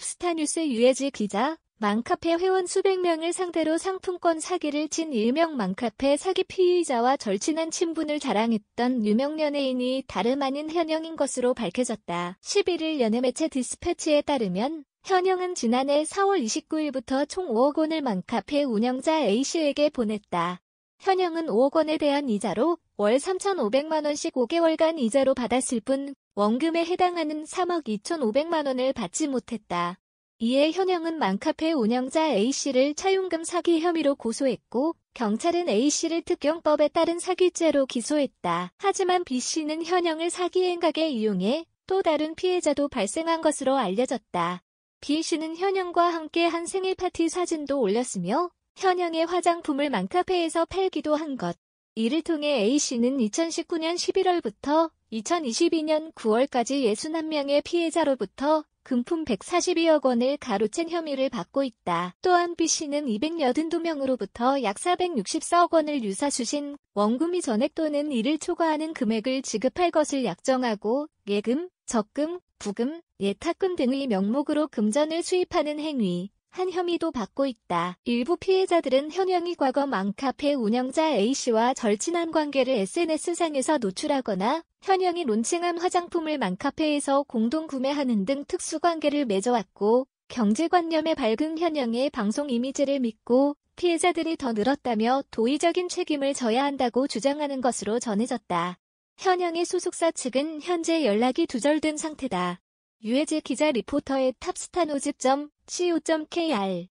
톱스타뉴스 유해지 기자, 망카페 회원 수백 명을 상대로 상품권 사기를 친 일명 망카페 사기 피의자와 절친한 친분을 자랑했던 유명 연예인이 다름 아닌 현영인 것으로 밝혀졌다. 11일 연예매체 디스패치에 따르면 현영은 지난해 4월 29일부터 총 5억 원을 망카페 운영자 A씨에게 보냈다. 현영은 5억 원에 대한 이자로 월 3,500만 원씩 5개월간 이자로 받았을 뿐 원금에 해당하는 3억 2,500만 원을 받지 못했다. 이에 현영은 맘카페 운영자 A씨를 차용금 사기 혐의로 고소했고 경찰은 A씨를 특경법에 따른 사기죄로 기소했다. 하지만 B씨는 현영을 사기 행각에 이용해 또 다른 피해자도 발생한 것으로 알려졌다. B씨는 현영과 함께 한 생일 파티 사진도 올렸으며 현영의 화장품을 맘카페에서 팔기도 한 것. 이를 통해 A씨는 2019년 11월부터 2022년 9월까지 61명의 피해자로부터 금품 142억 원을 가로챈 혐의를 받고 있다. 또한 B씨는 282명으로부터 약 464억 원을 유사수신, 원금이 전액 또는 이를 초과하는 금액을 지급할 것을 약정하고 예금, 적금, 부금, 예탁금 등의 명목으로 금전을 수입하는 행위, 한 혐의도 받고 있다. 일부 피해자들은 현영이 과거 맘카페 운영자 A씨와 절친한 관계를 SNS상에서 노출하거나 현영이 론칭한 화장품을 맘카페에서 공동 구매하는 등 특수관계를 맺어왔고 경제관념의 밝은 현영의 방송 이미지를 믿고 피해자들이 더 늘었다며 도의적인 책임을 져야 한다고 주장하는 것으로 전해졌다. 현영의 소속사 측은 현재 연락이 두절된 상태다. 유해재 기자 리포터의 탑스타노즈.co.kr